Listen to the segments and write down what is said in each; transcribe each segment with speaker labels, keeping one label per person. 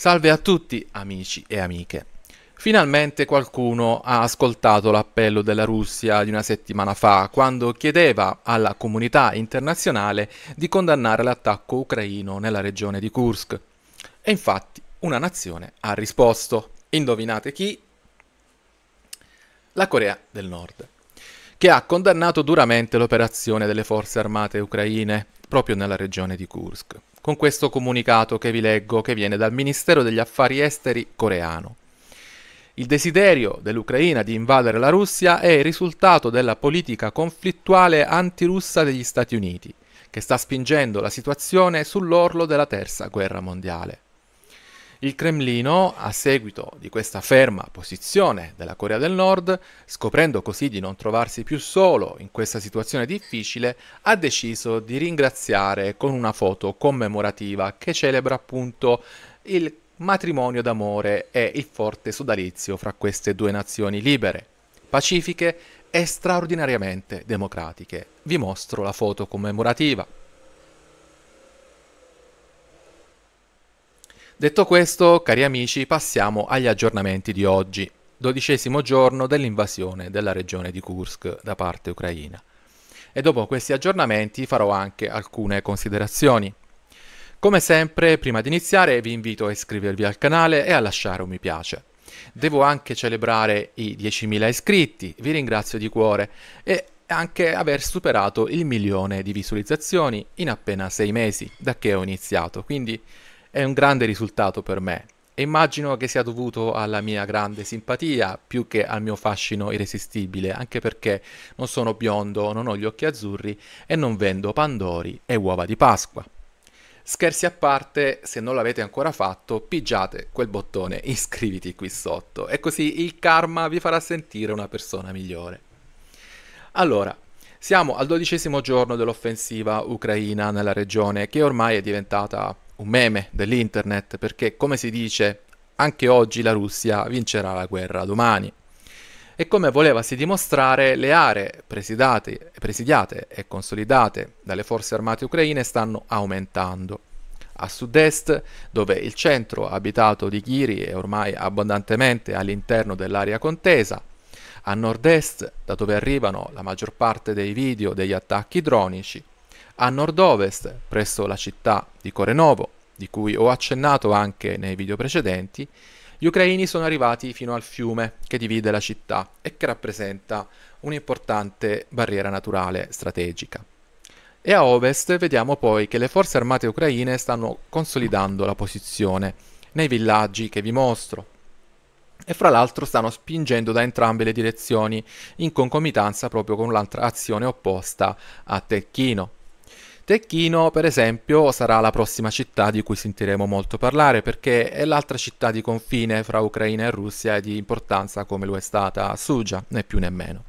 Speaker 1: Salve a tutti amici e amiche. Finalmente qualcuno ha ascoltato l'appello della Russia di una settimana fa, quando chiedeva alla comunità internazionale di condannare l'attacco ucraino nella regione di Kursk. E infatti una nazione ha risposto. Indovinate chi? La Corea del Nord, che ha condannato duramente l'operazione delle forze armate ucraine proprio nella regione di Kursk con questo comunicato che vi leggo che viene dal Ministero degli Affari Esteri coreano. Il desiderio dell'Ucraina di invadere la Russia è il risultato della politica conflittuale antirussa degli Stati Uniti, che sta spingendo la situazione sull'orlo della terza guerra mondiale. Il Cremlino, a seguito di questa ferma posizione della Corea del Nord, scoprendo così di non trovarsi più solo in questa situazione difficile, ha deciso di ringraziare con una foto commemorativa che celebra appunto il matrimonio d'amore e il forte sodalizio fra queste due nazioni libere, pacifiche e straordinariamente democratiche. Vi mostro la foto commemorativa. Detto questo, cari amici, passiamo agli aggiornamenti di oggi, dodicesimo giorno dell'invasione della regione di Kursk da parte ucraina. E dopo questi aggiornamenti farò anche alcune considerazioni. Come sempre, prima di iniziare vi invito a iscrivervi al canale e a lasciare un mi piace. Devo anche celebrare i 10.000 iscritti, vi ringrazio di cuore, e anche aver superato il milione di visualizzazioni in appena 6 mesi da che ho iniziato, quindi è un grande risultato per me e immagino che sia dovuto alla mia grande simpatia più che al mio fascino irresistibile, anche perché non sono biondo, non ho gli occhi azzurri e non vendo pandori e uova di Pasqua. Scherzi a parte, se non l'avete ancora fatto, pigiate quel bottone iscriviti qui sotto e così il karma vi farà sentire una persona migliore. Allora, siamo al dodicesimo giorno dell'offensiva ucraina nella regione che ormai è diventata un meme dell'internet perché, come si dice, anche oggi la Russia vincerà la guerra domani. E come volevasi dimostrare, le aree presidiate e consolidate dalle forze armate ucraine stanno aumentando. A sud-est, dove il centro abitato di Kiri è ormai abbondantemente all'interno dell'area contesa, a nord-est, da dove arrivano la maggior parte dei video degli attacchi dronici, a nord-ovest, presso la città di Korenovo, di cui ho accennato anche nei video precedenti, gli ucraini sono arrivati fino al fiume che divide la città e che rappresenta un'importante barriera naturale strategica. E a ovest vediamo poi che le forze armate ucraine stanno consolidando la posizione nei villaggi che vi mostro e fra l'altro stanno spingendo da entrambe le direzioni in concomitanza proprio con l'altra azione opposta a Tecchino Tecchino, per esempio, sarà la prossima città di cui sentiremo molto parlare perché è l'altra città di confine fra Ucraina e Russia e di importanza come lo è stata Sugia, né più né meno.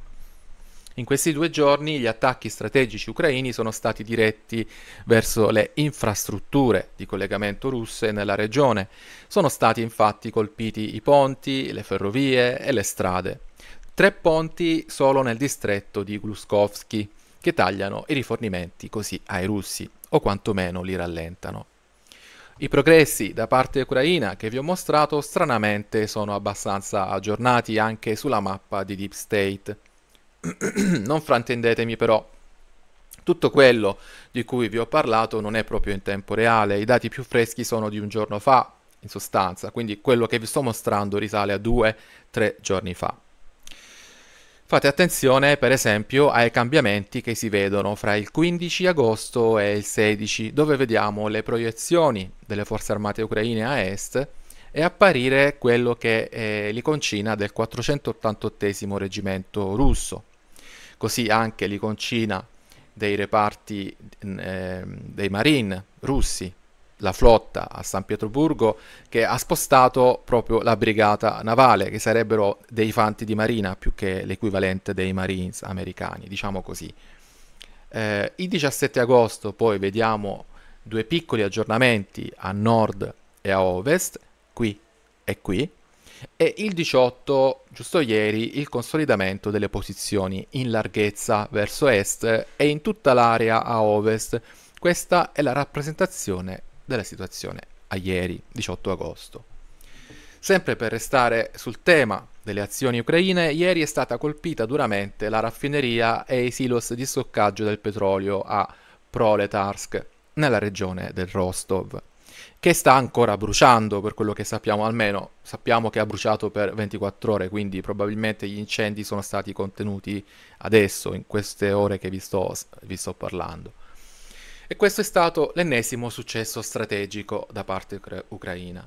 Speaker 1: In questi due giorni gli attacchi strategici ucraini sono stati diretti verso le infrastrutture di collegamento russe nella regione. Sono stati infatti colpiti i ponti, le ferrovie e le strade. Tre ponti solo nel distretto di Gluskovsky che tagliano i rifornimenti così ai russi o quantomeno li rallentano. I progressi da parte ucraina che vi ho mostrato stranamente sono abbastanza aggiornati anche sulla mappa di Deep State. non frantendetemi però, tutto quello di cui vi ho parlato non è proprio in tempo reale, i dati più freschi sono di un giorno fa, in sostanza, quindi quello che vi sto mostrando risale a 2-3 giorni fa. Fate attenzione per esempio ai cambiamenti che si vedono fra il 15 agosto e il 16, dove vediamo le proiezioni delle forze armate ucraine a est e apparire quello che è eh, l'iconcina del 488 reggimento russo, così anche l'iconcina dei reparti eh, dei marine russi la flotta a San Pietroburgo che ha spostato proprio la brigata navale, che sarebbero dei fanti di marina più che l'equivalente dei Marines americani, diciamo così. Eh, il 17 agosto poi vediamo due piccoli aggiornamenti a nord e a ovest, qui e qui, e il 18, giusto ieri, il consolidamento delle posizioni in larghezza verso est e in tutta l'area a ovest. Questa è la rappresentazione della situazione a ieri, 18 agosto. Sempre per restare sul tema delle azioni ucraine, ieri è stata colpita duramente la raffineria e i silos di stoccaggio del petrolio a Proletarsk, nella regione del Rostov, che sta ancora bruciando, per quello che sappiamo, almeno sappiamo che ha bruciato per 24 ore, quindi probabilmente gli incendi sono stati contenuti adesso, in queste ore che vi sto, vi sto parlando. E questo è stato l'ennesimo successo strategico da parte ucra- ucraina.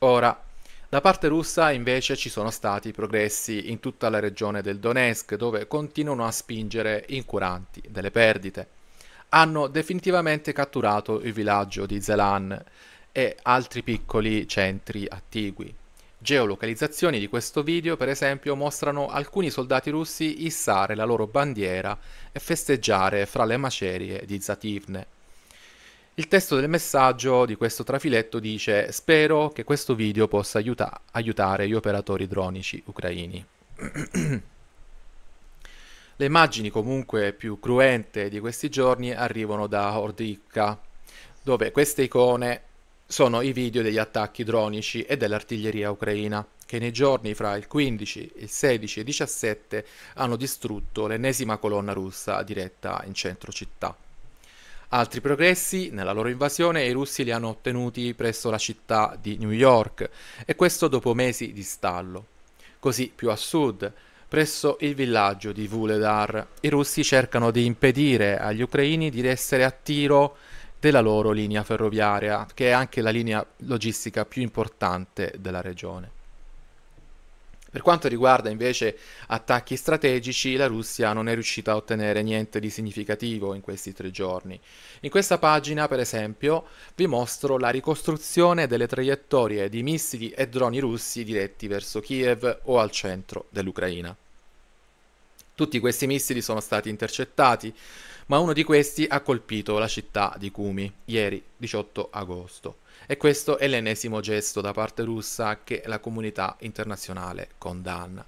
Speaker 1: Ora, da parte russa invece ci sono stati progressi in tutta la regione del Donetsk dove continuano a spingere incuranti delle perdite. Hanno definitivamente catturato il villaggio di Zelan e altri piccoli centri attigui geolocalizzazioni di questo video, per esempio, mostrano alcuni soldati russi issare la loro bandiera e festeggiare fra le macerie di Zativne. Il testo del messaggio di questo trafiletto dice «Spero che questo video possa aiuta aiutare gli operatori dronici ucraini». Le immagini comunque più cruente di questi giorni arrivano da Ordivka, dove queste icone sono i video degli attacchi dronici e dell'artiglieria ucraina, che nei giorni fra il 15, il 16 e il 17 hanno distrutto l'ennesima colonna russa diretta in centro città. Altri progressi nella loro invasione i russi li hanno ottenuti presso la città di New York, e questo dopo mesi di stallo. Così più a sud, presso il villaggio di Vuledar, i russi cercano di impedire agli ucraini di essere a tiro della loro linea ferroviaria, che è anche la linea logistica più importante della regione. Per quanto riguarda invece attacchi strategici, la Russia non è riuscita a ottenere niente di significativo in questi tre giorni. In questa pagina, per esempio, vi mostro la ricostruzione delle traiettorie di missili e droni russi diretti verso Kiev o al centro dell'Ucraina. Tutti questi missili sono stati intercettati ma uno di questi ha colpito la città di Kumi ieri 18 agosto. E questo è l'ennesimo gesto da parte russa che la comunità internazionale condanna.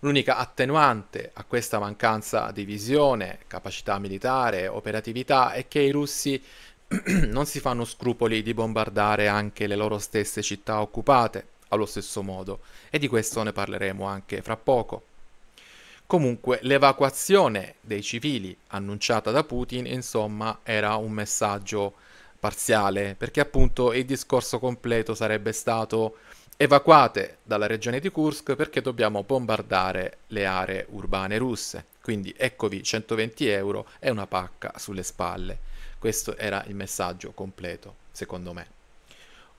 Speaker 1: L'unica attenuante a questa mancanza di visione, capacità militare, operatività è che i russi non si fanno scrupoli di bombardare anche le loro stesse città occupate allo stesso modo e di questo ne parleremo anche fra poco. Comunque l'evacuazione dei civili annunciata da Putin, insomma, era un messaggio parziale, perché appunto il discorso completo sarebbe stato evacuate dalla regione di Kursk perché dobbiamo bombardare le aree urbane russe. Quindi eccovi 120 euro e una pacca sulle spalle. Questo era il messaggio completo, secondo me.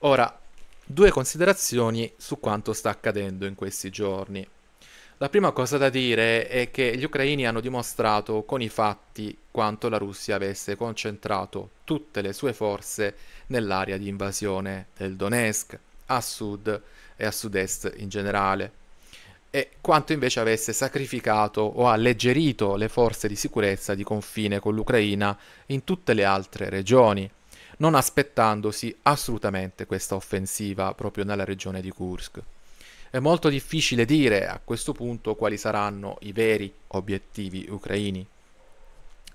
Speaker 1: Ora, due considerazioni su quanto sta accadendo in questi giorni. La prima cosa da dire è che gli ucraini hanno dimostrato con i fatti quanto la Russia avesse concentrato tutte le sue forze nell'area di invasione del Donetsk, a sud e a sud-est in generale, e quanto invece avesse sacrificato o alleggerito le forze di sicurezza di confine con l'Ucraina in tutte le altre regioni, non aspettandosi assolutamente questa offensiva proprio nella regione di Kursk. È molto difficile dire a questo punto quali saranno i veri obiettivi ucraini.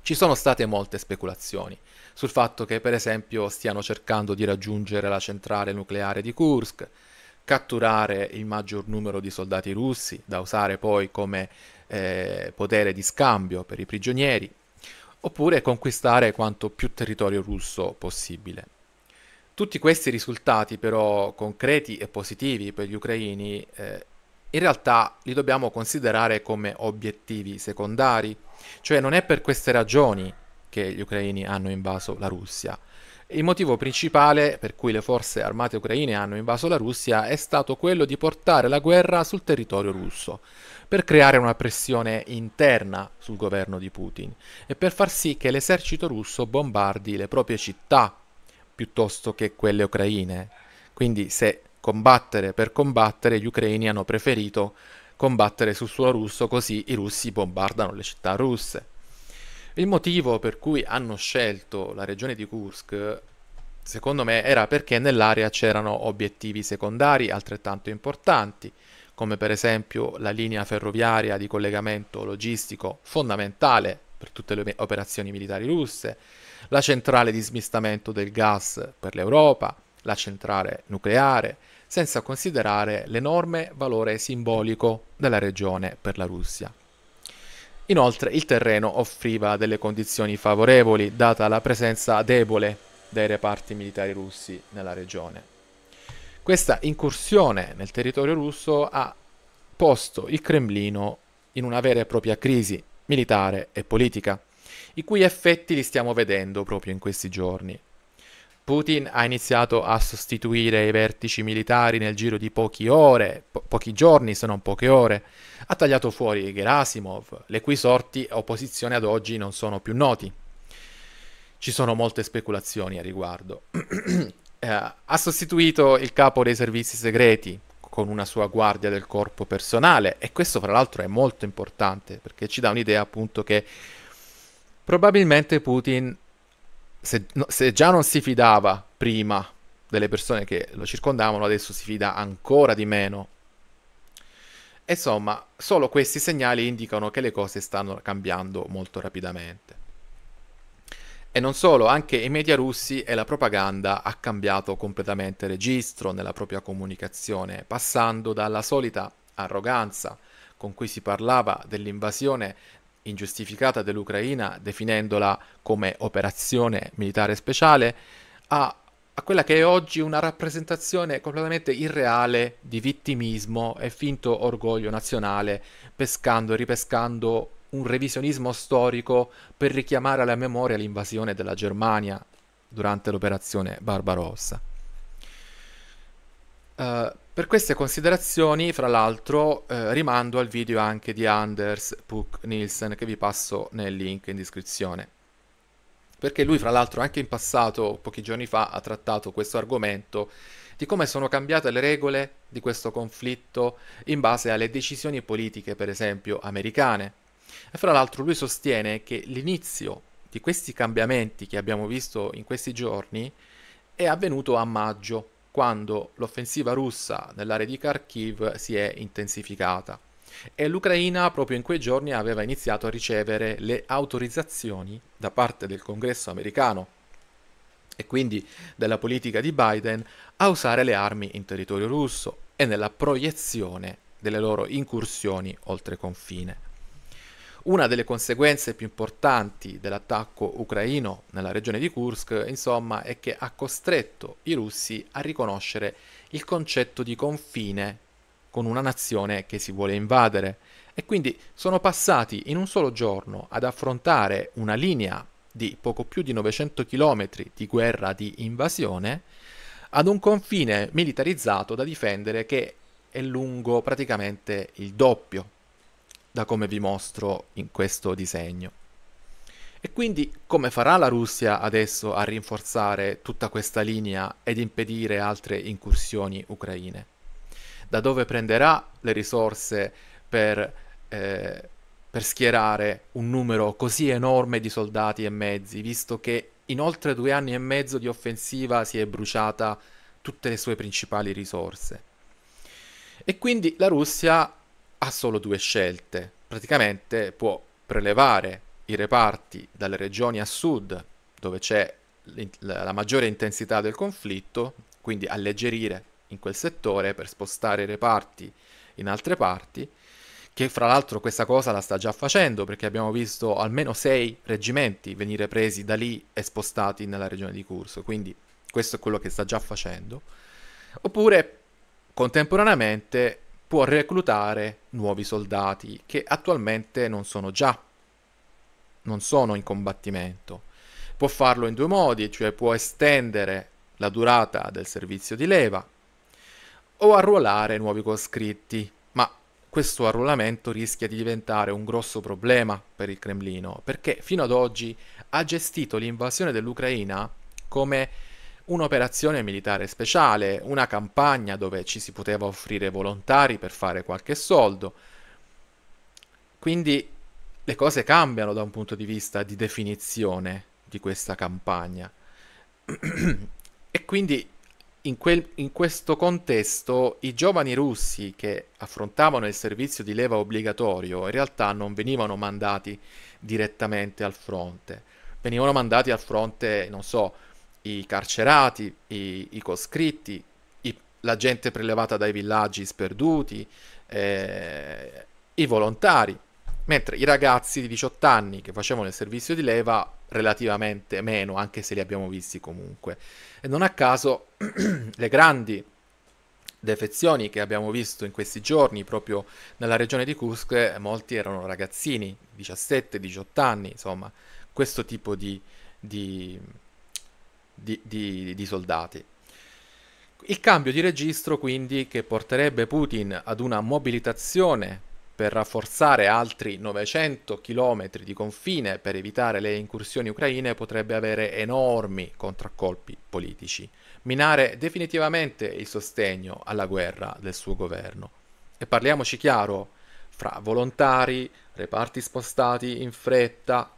Speaker 1: Ci sono state molte speculazioni sul fatto che per esempio stiano cercando di raggiungere la centrale nucleare di Kursk, catturare il maggior numero di soldati russi da usare poi come eh, potere di scambio per i prigionieri, oppure conquistare quanto più territorio russo possibile. Tutti questi risultati però concreti e positivi per gli ucraini eh, in realtà li dobbiamo considerare come obiettivi secondari, cioè non è per queste ragioni che gli ucraini hanno invaso la Russia. Il motivo principale per cui le forze armate ucraine hanno invaso la Russia è stato quello di portare la guerra sul territorio russo, per creare una pressione interna sul governo di Putin e per far sì che l'esercito russo bombardi le proprie città piuttosto che quelle ucraine. Quindi se combattere per combattere, gli ucraini hanno preferito combattere sul suolo russo così i russi bombardano le città russe. Il motivo per cui hanno scelto la regione di Kursk, secondo me, era perché nell'area c'erano obiettivi secondari altrettanto importanti, come per esempio la linea ferroviaria di collegamento logistico fondamentale per tutte le operazioni militari russe, la centrale di smistamento del gas per l'Europa, la centrale nucleare, senza considerare l'enorme valore simbolico della regione per la Russia. Inoltre il terreno offriva delle condizioni favorevoli data la presenza debole dei reparti militari russi nella regione. Questa incursione nel territorio russo ha posto il Cremlino in una vera e propria crisi militare e politica i cui effetti li stiamo vedendo proprio in questi giorni. Putin ha iniziato a sostituire i vertici militari nel giro di poche ore, po- pochi giorni se non poche ore, ha tagliato fuori Gerasimov, le cui sorti e opposizione ad oggi non sono più noti. Ci sono molte speculazioni a riguardo. eh, ha sostituito il capo dei servizi segreti con una sua guardia del corpo personale e questo fra l'altro è molto importante perché ci dà un'idea appunto che Probabilmente Putin, se, se già non si fidava prima delle persone che lo circondavano, adesso si fida ancora di meno. Insomma, solo questi segnali indicano che le cose stanno cambiando molto rapidamente. E non solo, anche i media russi e la propaganda ha cambiato completamente registro nella propria comunicazione, passando dalla solita arroganza con cui si parlava dell'invasione ingiustificata dell'Ucraina, definendola come operazione militare speciale, a, a, quella che è oggi una rappresentazione completamente irreale di vittimismo e finto orgoglio nazionale, pescando e ripescando un revisionismo storico per richiamare alla memoria l'invasione della Germania durante l'operazione Barbarossa. Uh, per queste considerazioni, fra l'altro, eh, rimando al video anche di Anders Puck Nielsen che vi passo nel link in descrizione. Perché lui, fra l'altro, anche in passato, pochi giorni fa, ha trattato questo argomento di come sono cambiate le regole di questo conflitto in base alle decisioni politiche, per esempio, americane. E fra l'altro lui sostiene che l'inizio di questi cambiamenti che abbiamo visto in questi giorni è avvenuto a maggio quando l'offensiva russa nell'area di Kharkiv si è intensificata e l'Ucraina proprio in quei giorni aveva iniziato a ricevere le autorizzazioni da parte del congresso americano e quindi della politica di Biden a usare le armi in territorio russo e nella proiezione delle loro incursioni oltre confine. Una delle conseguenze più importanti dell'attacco ucraino nella regione di Kursk, insomma, è che ha costretto i russi a riconoscere il concetto di confine con una nazione che si vuole invadere. E quindi sono passati in un solo giorno ad affrontare una linea di poco più di 900 km di guerra di invasione ad un confine militarizzato da difendere che è lungo praticamente il doppio da come vi mostro in questo disegno. E quindi come farà la Russia adesso a rinforzare tutta questa linea ed impedire altre incursioni ucraine? Da dove prenderà le risorse per, eh, per schierare un numero così enorme di soldati e mezzi, visto che in oltre due anni e mezzo di offensiva si è bruciata tutte le sue principali risorse? E quindi la Russia ha solo due scelte. Praticamente può prelevare i reparti dalle regioni a sud, dove c'è la maggiore intensità del conflitto, quindi alleggerire in quel settore per spostare i reparti in altre parti, che fra l'altro questa cosa la sta già facendo perché abbiamo visto almeno sei reggimenti venire presi da lì e spostati nella regione di Curso, quindi questo è quello che sta già facendo, oppure contemporaneamente può reclutare nuovi soldati che attualmente non sono già, non sono in combattimento. Può farlo in due modi, cioè può estendere la durata del servizio di leva o arruolare nuovi coscritti, ma questo arruolamento rischia di diventare un grosso problema per il Cremlino, perché fino ad oggi ha gestito l'invasione dell'Ucraina come un'operazione militare speciale, una campagna dove ci si poteva offrire volontari per fare qualche soldo. Quindi le cose cambiano da un punto di vista di definizione di questa campagna. e quindi in, quel, in, questo contesto i giovani russi che affrontavano il servizio di leva obbligatorio in realtà non venivano mandati direttamente al fronte, venivano mandati al fronte, non so, i carcerati, i, i coscritti, i, la gente prelevata dai villaggi sperduti, eh, i volontari, mentre i ragazzi di 18 anni che facevano il servizio di leva relativamente meno, anche se li abbiamo visti comunque. E non a caso le grandi defezioni che abbiamo visto in questi giorni proprio nella regione di Cusco, eh, molti erano ragazzini, 17-18 anni, insomma, questo tipo di, di di, di, di soldati. Il cambio di registro quindi che porterebbe Putin ad una mobilitazione per rafforzare altri 900 km di confine per evitare le incursioni ucraine potrebbe avere enormi contraccolpi politici, minare definitivamente il sostegno alla guerra del suo governo. E parliamoci chiaro, fra volontari, reparti spostati in fretta,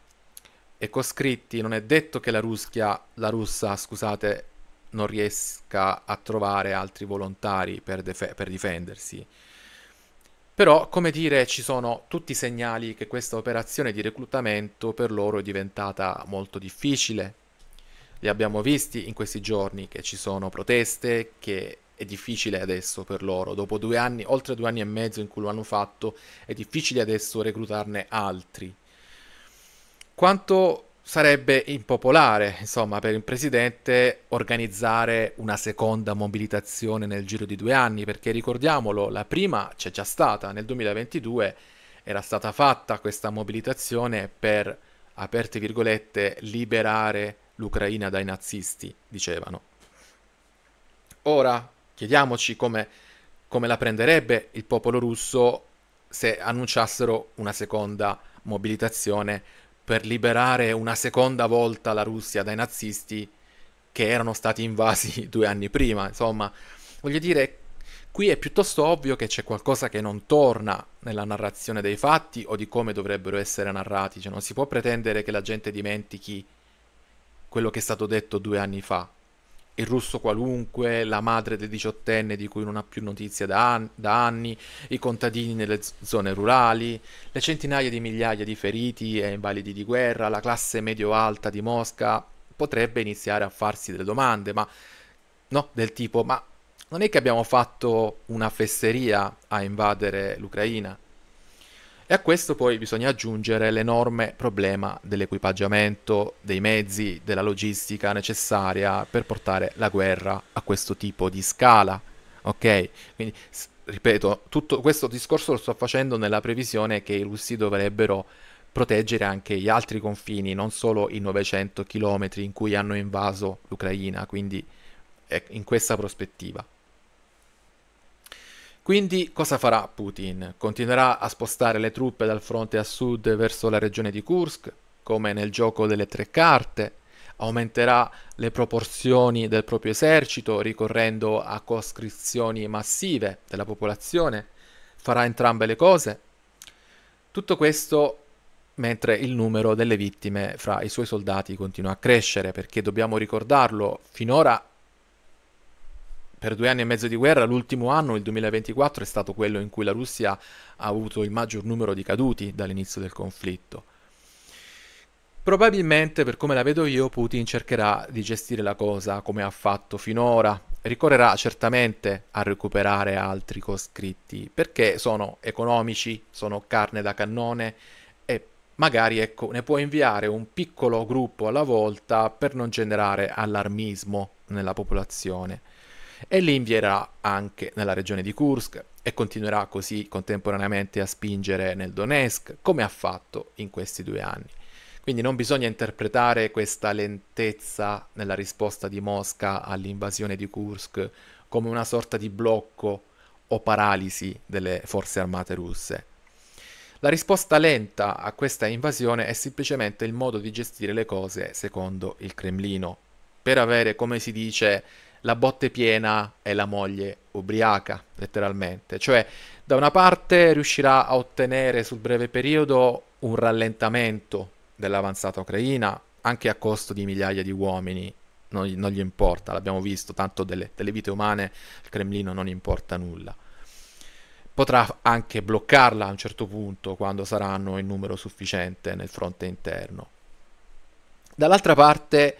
Speaker 1: e coscritti non è detto che la, Ruschia, la russa scusate, non riesca a trovare altri volontari per, def- per difendersi. Però, come dire, ci sono tutti i segnali che questa operazione di reclutamento per loro è diventata molto difficile. Li abbiamo visti in questi giorni che ci sono proteste, che è difficile adesso per loro. Dopo due anni, oltre due anni e mezzo in cui lo hanno fatto, è difficile adesso reclutarne altri quanto sarebbe impopolare, insomma, per il presidente organizzare una seconda mobilitazione nel giro di due anni, perché ricordiamolo, la prima c'è già stata, nel 2022 era stata fatta questa mobilitazione per, aperte virgolette, liberare l'Ucraina dai nazisti, dicevano. Ora, chiediamoci come, come la prenderebbe il popolo russo se annunciassero una seconda mobilitazione per liberare una seconda volta la Russia dai nazisti che erano stati invasi due anni prima. Insomma, voglio dire, qui è piuttosto ovvio che c'è qualcosa che non torna nella narrazione dei fatti o di come dovrebbero essere narrati. Cioè, non si può pretendere che la gente dimentichi quello che è stato detto due anni fa il russo qualunque, la madre del diciottenne di cui non ha più notizia da, an- da, anni, i contadini nelle zone rurali, le centinaia di migliaia di feriti e invalidi di guerra, la classe medio-alta di Mosca potrebbe iniziare a farsi delle domande, ma no, del tipo, ma non è che abbiamo fatto una fesseria a invadere l'Ucraina? E a questo poi bisogna aggiungere l'enorme problema dell'equipaggiamento, dei mezzi, della logistica necessaria per portare la guerra a questo tipo di scala. Ok? Quindi, ripeto, tutto questo discorso lo sto facendo nella previsione che i russi dovrebbero proteggere anche gli altri confini, non solo i 900 km in cui hanno invaso l'Ucraina, quindi è in questa prospettiva. Quindi cosa farà Putin? Continuerà a spostare le truppe dal fronte a sud verso la regione di Kursk, come nel gioco delle tre carte? Aumenterà le proporzioni del proprio esercito ricorrendo a coscrizioni massive della popolazione? Farà entrambe le cose? Tutto questo mentre il numero delle vittime fra i suoi soldati continua a crescere, perché dobbiamo ricordarlo, finora per due anni e mezzo di guerra, l'ultimo anno, il 2024, è stato quello in cui la Russia ha avuto il maggior numero di caduti dall'inizio del conflitto. Probabilmente, per come la vedo io, Putin cercherà di gestire la cosa come ha fatto finora. Ricorrerà certamente a recuperare altri coscritti perché sono economici, sono carne da cannone e magari ecco, ne può inviare un piccolo gruppo alla volta per non generare allarmismo nella popolazione e li invierà anche nella regione di Kursk e continuerà così contemporaneamente a spingere nel Donetsk, come ha fatto in questi due anni. Quindi non bisogna interpretare questa lentezza nella risposta di Mosca all'invasione di Kursk come una sorta di blocco o paralisi delle forze armate russe. La risposta lenta a questa invasione è semplicemente il modo di gestire le cose secondo il Cremlino, per avere, come si dice, la botte piena è la moglie ubriaca, letteralmente. Cioè, da una parte riuscirà a ottenere sul breve periodo un rallentamento dell'avanzata ucraina, anche a costo di migliaia di uomini, non, non gli importa, l'abbiamo visto, tanto delle, delle vite umane il Cremlino non importa nulla. Potrà anche bloccarla a un certo punto quando saranno in numero sufficiente nel fronte interno. Dall'altra parte,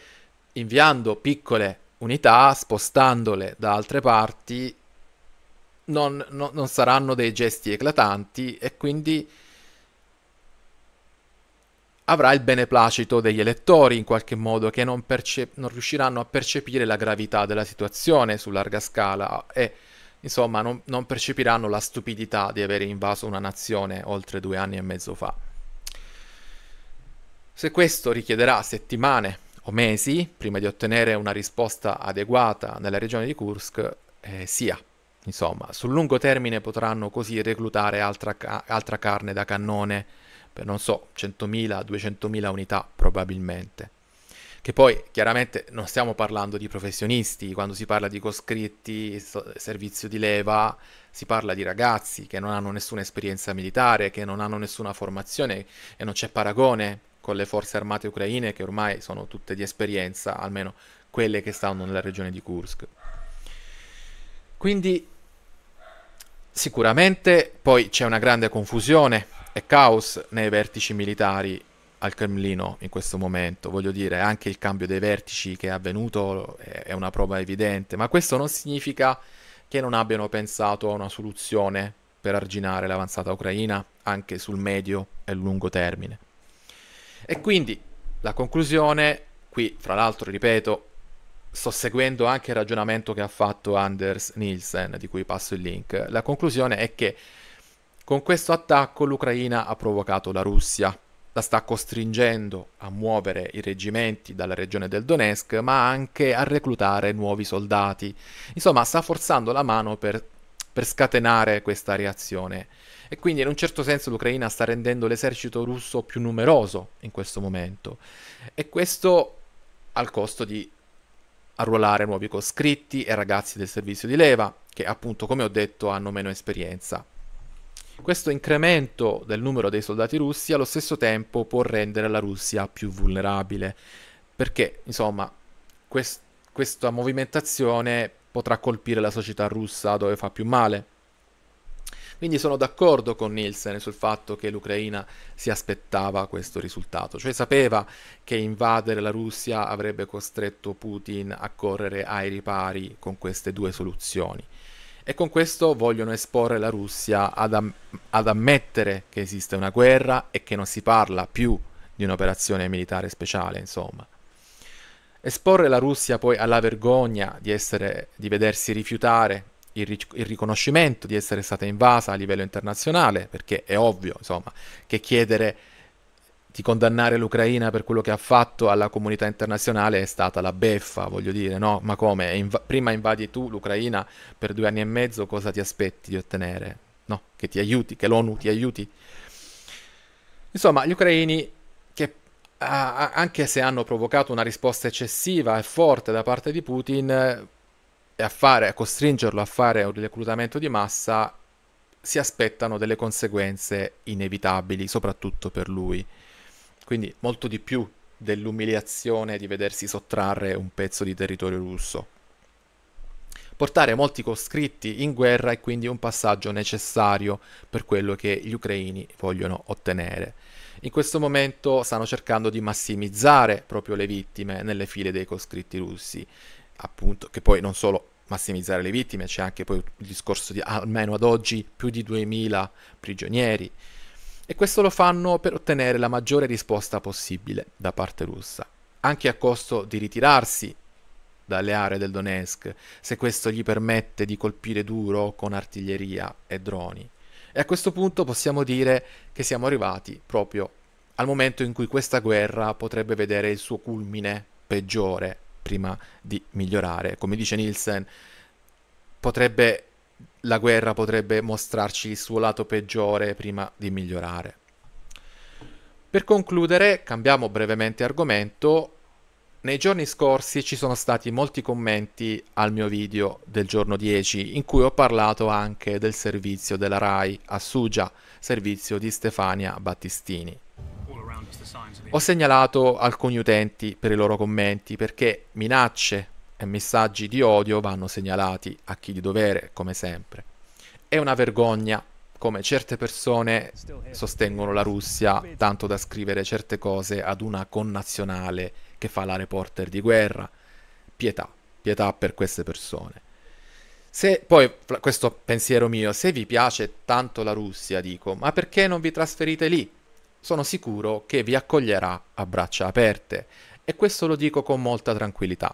Speaker 1: inviando piccole unità, spostandole da altre parti, non, non, non saranno dei gesti eclatanti e quindi avrà il beneplacito degli elettori in qualche modo che non, percep- non, riusciranno a percepire la gravità della situazione su larga scala e insomma non, non, percepiranno la stupidità di aver invaso una nazione oltre due anni e mezzo fa. Se questo richiederà settimane o mesi prima di ottenere una risposta adeguata nella regione di Kursk eh, sia. Insomma, sul lungo termine potranno così reclutare altra, ca- altra carne da cannone per, non so, 100.000, 200.000 unità probabilmente. Che poi, chiaramente, non stiamo parlando di professionisti, quando si parla di coscritti, servizio di leva, si parla di ragazzi che non hanno nessuna esperienza militare, che non hanno nessuna formazione e non c'è paragone con le forze armate ucraine che ormai sono tutte di esperienza, almeno quelle che stanno nella regione di Kursk. Quindi sicuramente poi c'è una grande confusione e caos nei vertici militari al Cremlino in questo momento, voglio dire, anche il cambio dei vertici che è avvenuto è una prova evidente, ma questo non significa che non abbiano pensato a una soluzione per arginare l'avanzata ucraina anche sul medio e lungo termine. E quindi la conclusione, qui fra l'altro ripeto, sto seguendo anche il ragionamento che ha fatto Anders Nielsen, di cui passo il link, la conclusione è che con questo attacco l'Ucraina ha provocato la Russia, la sta costringendo a muovere i reggimenti dalla regione del Donetsk, ma anche a reclutare nuovi soldati. Insomma, sta forzando la mano per, per scatenare questa reazione e quindi in un certo senso l'Ucraina sta rendendo l'esercito russo più numeroso in questo momento. E questo al costo di arruolare nuovi coscritti e ragazzi del servizio di leva, che appunto, come ho detto, hanno meno esperienza. Questo incremento del numero dei soldati russi allo stesso tempo può rendere la Russia più vulnerabile, perché insomma quest- questa movimentazione potrà colpire la società russa dove fa più male, quindi sono d'accordo con Nielsen sul fatto che l'Ucraina si aspettava questo risultato, cioè sapeva che invadere la Russia avrebbe costretto Putin a correre ai ripari con queste due soluzioni. E con questo vogliono esporre la Russia ad, am- ad ammettere che esiste una guerra e che non si parla più di un'operazione militare speciale, insomma. Esporre la Russia poi alla vergogna di, essere, di vedersi rifiutare il, ric- il, riconoscimento di essere stata invasa a livello internazionale, perché è ovvio, insomma, che chiedere di condannare l'Ucraina per quello che ha fatto alla comunità internazionale è stata la beffa, voglio dire, no? Ma come? Inv- prima invadi tu l'Ucraina per due anni e mezzo, cosa ti aspetti di ottenere? No? Che ti aiuti, che l'ONU ti aiuti? Insomma, gli ucraini che anche se hanno provocato una risposta eccessiva e forte da parte di Putin, e a, fare, a costringerlo a fare un reclutamento di massa, si aspettano delle conseguenze inevitabili, soprattutto per lui. Quindi molto di più dell'umiliazione di vedersi sottrarre un pezzo di territorio russo. Portare molti coscritti in guerra è quindi un passaggio necessario per quello che gli ucraini vogliono ottenere. In questo momento stanno cercando di massimizzare proprio le vittime nelle file dei coscritti russi appunto, che poi non solo massimizzare le vittime, c'è anche poi il discorso di almeno ad oggi più di 2000 prigionieri e questo lo fanno per ottenere la maggiore risposta possibile da parte russa, anche a costo di ritirarsi dalle aree del Donetsk, se questo gli permette di colpire duro con artiglieria e droni. E a questo punto possiamo dire che siamo arrivati proprio al momento in cui questa guerra potrebbe vedere il suo culmine peggiore prima di migliorare. Come dice Nielsen, potrebbe, la guerra potrebbe mostrarci il suo lato peggiore prima di migliorare. Per concludere, cambiamo brevemente argomento. Nei giorni scorsi ci sono stati molti commenti al mio video del giorno 10 in cui ho parlato anche del servizio della RAI a Sugia, servizio di Stefania Battistini. Ho segnalato alcuni utenti per i loro commenti perché minacce e messaggi di odio vanno segnalati a chi di dovere, come sempre. È una vergogna come certe persone sostengono la Russia tanto da scrivere certe cose ad una connazionale che fa la reporter di guerra. Pietà, pietà per queste persone. Se poi questo pensiero mio, se vi piace tanto la Russia, dico, ma perché non vi trasferite lì? sono sicuro che vi accoglierà a braccia aperte e questo lo dico con molta tranquillità.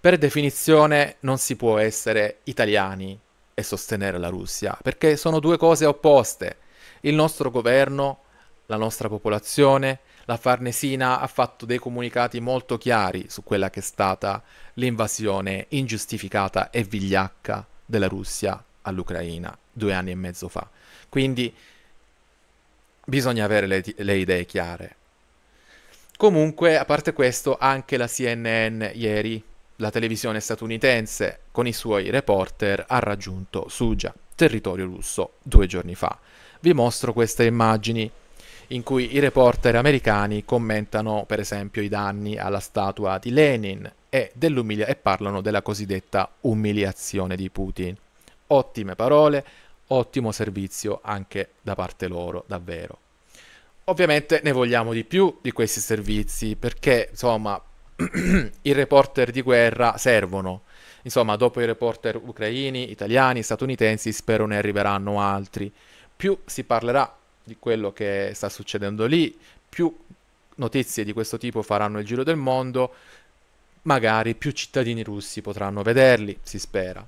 Speaker 1: Per definizione non si può essere italiani e sostenere la Russia, perché sono due cose opposte. Il nostro governo, la nostra popolazione, la Farnesina ha fatto dei comunicati molto chiari su quella che è stata l'invasione ingiustificata e vigliacca della Russia all'Ucraina due anni e mezzo fa. Quindi bisogna avere le, le idee chiare. Comunque, a parte questo, anche la CNN ieri, la televisione statunitense, con i suoi reporter, ha raggiunto Suja, territorio russo, due giorni fa. Vi mostro queste immagini in cui i reporter americani commentano per esempio i danni alla statua di Lenin e, e parlano della cosiddetta umiliazione di Putin. Ottime parole, ottimo servizio anche da parte loro, davvero. Ovviamente ne vogliamo di più di questi servizi perché insomma i reporter di guerra servono. Insomma, dopo i reporter ucraini, italiani, statunitensi, spero ne arriveranno altri. Più si parlerà di quello che sta succedendo lì, più notizie di questo tipo faranno il giro del mondo, magari più cittadini russi potranno vederli, si spera.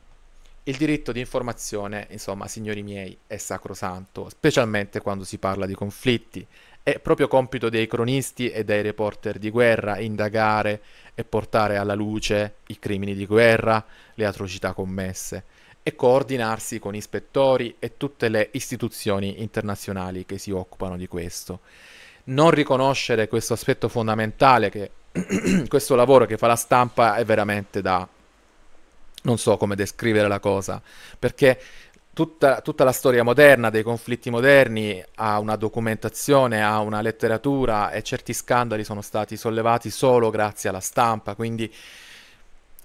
Speaker 1: Il diritto di informazione, insomma, signori miei, è sacrosanto, specialmente quando si parla di conflitti. È proprio compito dei cronisti e dei reporter di guerra indagare e portare alla luce i crimini di guerra, le atrocità commesse e coordinarsi con ispettori e tutte le istituzioni internazionali che si occupano di questo. Non riconoscere questo aspetto fondamentale, che questo lavoro che fa la stampa è veramente da non so come descrivere la cosa, perché tutta, tutta, la storia moderna dei conflitti moderni ha una documentazione, ha una letteratura e certi scandali sono stati sollevati solo grazie alla stampa, quindi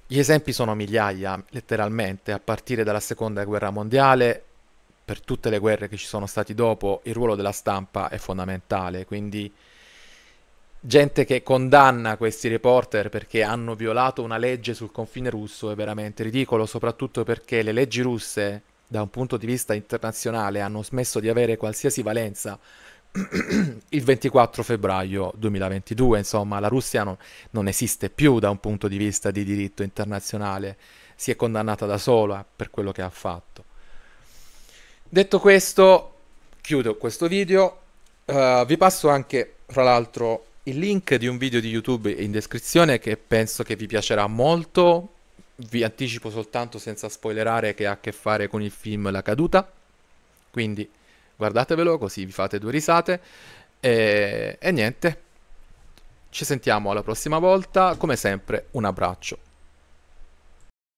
Speaker 1: gli esempi sono migliaia, letteralmente, a partire dalla seconda guerra mondiale, per tutte le guerre che ci sono state dopo, il ruolo della stampa è fondamentale, quindi gente che condanna questi reporter perché hanno violato una legge sul confine russo è veramente ridicolo, soprattutto perché le leggi russe, da un punto di vista internazionale, hanno smesso di avere qualsiasi valenza il 24 febbraio 2022. Insomma, la Russia non, non esiste più da un punto di vista di diritto internazionale, si è condannata da sola per quello che ha fatto. Detto questo, chiudo questo video. Uh, vi passo anche, fra l'altro, il link di un video di YouTube in descrizione che penso che vi piacerà molto. Vi anticipo soltanto senza spoilerare che ha a che fare con il film La caduta. Quindi guardatevelo così vi fate due risate. e, e niente, ci sentiamo alla prossima volta. Come sempre un abbraccio.